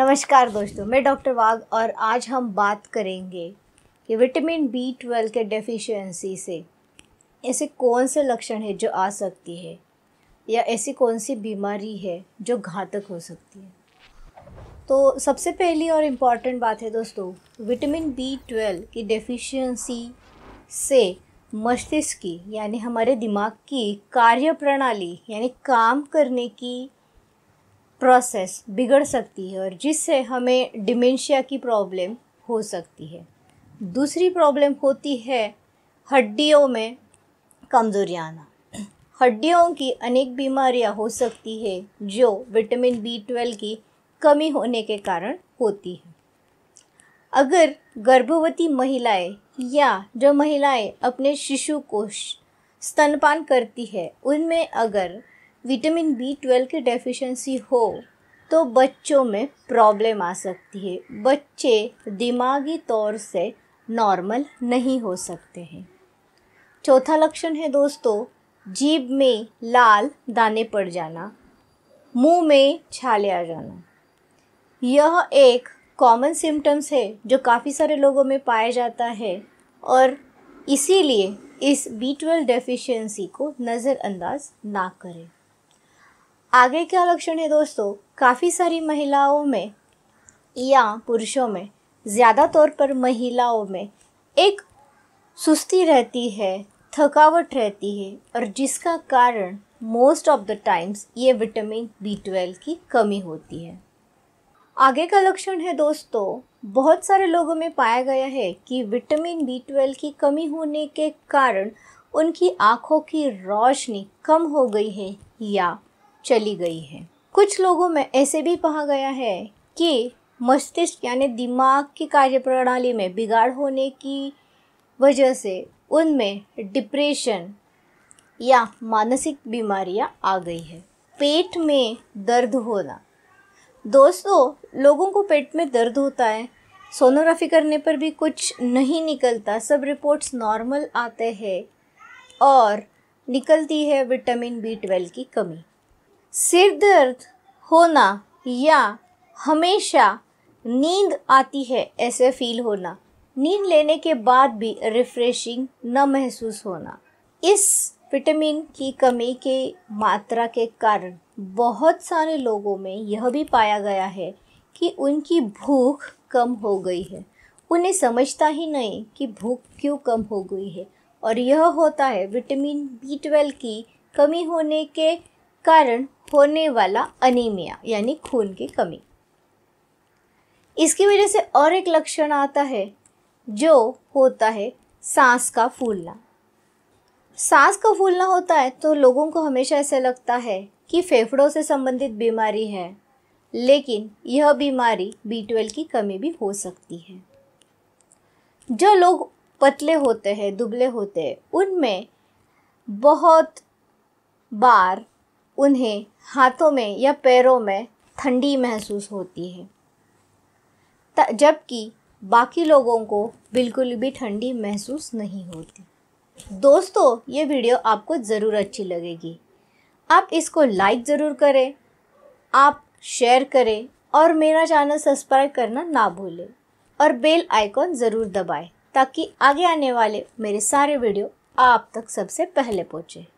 नमस्कार दोस्तों मैं डॉक्टर वाघ और आज हम बात करेंगे कि विटामिन बी ट्वेल्व के डेफिशिएंसी से ऐसे कौन से लक्षण है जो आ सकती है या ऐसी कौन सी बीमारी है जो घातक हो सकती है तो सबसे पहली और इम्पॉर्टेंट बात है दोस्तों विटामिन बी ट्वेल्व की डेफिशिएंसी से मस्तिष्क की यानी हमारे दिमाग की कार्य प्रणाली यानी काम करने की प्रोसेस बिगड़ सकती है और जिससे हमें डिमेंशिया की प्रॉब्लम हो सकती है दूसरी प्रॉब्लम होती है हड्डियों में कमजोरी आना हड्डियों की अनेक बीमारियां हो सकती है जो विटामिन बी ट्वेल्व की कमी होने के कारण होती है अगर गर्भवती महिलाएं या जो महिलाएं अपने शिशु को स्तनपान करती है उनमें अगर विटामिन बी ट्वेल्व की डेफिशिएंसी हो तो बच्चों में प्रॉब्लम आ सकती है बच्चे दिमागी तौर से नॉर्मल नहीं हो सकते हैं चौथा लक्षण है दोस्तों जीभ में लाल दाने पड़ जाना मुंह में छाले आ जाना यह एक कॉमन सिम्टम्स है जो काफ़ी सारे लोगों में पाया जाता है और इसीलिए इस बी ट्वेल्व डेफिशिएंसी को नज़रअंदाज ना करें आगे क्या लक्षण है दोस्तों काफ़ी सारी महिलाओं में या पुरुषों में ज़्यादा तौर पर महिलाओं में एक सुस्ती रहती है थकावट रहती है और जिसका कारण मोस्ट ऑफ द टाइम्स ये विटामिन बी ट्वेल्व की कमी होती है आगे का लक्षण है दोस्तों बहुत सारे लोगों में पाया गया है कि विटामिन बी ट्वेल्व की कमी होने के कारण उनकी आँखों की रोशनी कम हो गई है या चली गई है कुछ लोगों में ऐसे भी कहा गया है कि मस्तिष्क यानी दिमाग की कार्यप्रणाली में बिगाड़ होने की वजह से उनमें डिप्रेशन या मानसिक बीमारियां आ गई है पेट में दर्द होना दोस्तों लोगों को पेट में दर्द होता है सोनोग्राफी करने पर भी कुछ नहीं निकलता सब रिपोर्ट्स नॉर्मल आते हैं और निकलती है विटामिन बी ट्वेल्व की कमी सिर दर्द होना या हमेशा नींद आती है ऐसे फील होना नींद लेने के बाद भी रिफ्रेशिंग न महसूस होना इस विटामिन की कमी के मात्रा के कारण बहुत सारे लोगों में यह भी पाया गया है कि उनकी भूख कम हो गई है उन्हें समझता ही नहीं कि भूख क्यों कम हो गई है और यह होता है विटामिन बी ट्वेल्व की कमी होने के कारण होने वाला अनीमिया यानी खून की कमी इसकी वजह से और एक लक्षण आता है जो होता है सांस का फूलना सांस का फूलना होता है तो लोगों को हमेशा ऐसा लगता है कि फेफड़ों से संबंधित बीमारी है लेकिन यह बीमारी बी ट्वेल्व की कमी भी हो सकती है जो लोग पतले होते हैं दुबले होते हैं उनमें बहुत बार उन्हें हाथों में या पैरों में ठंडी महसूस होती है जबकि बाकी लोगों को बिल्कुल भी ठंडी महसूस नहीं होती दोस्तों ये वीडियो आपको ज़रूर अच्छी लगेगी आप इसको लाइक ज़रूर करें आप शेयर करें और मेरा चैनल सब्सक्राइब करना ना भूलें और बेल आइकॉन ज़रूर दबाएं ताकि आगे आने वाले मेरे सारे वीडियो आप तक सबसे पहले पहुँचें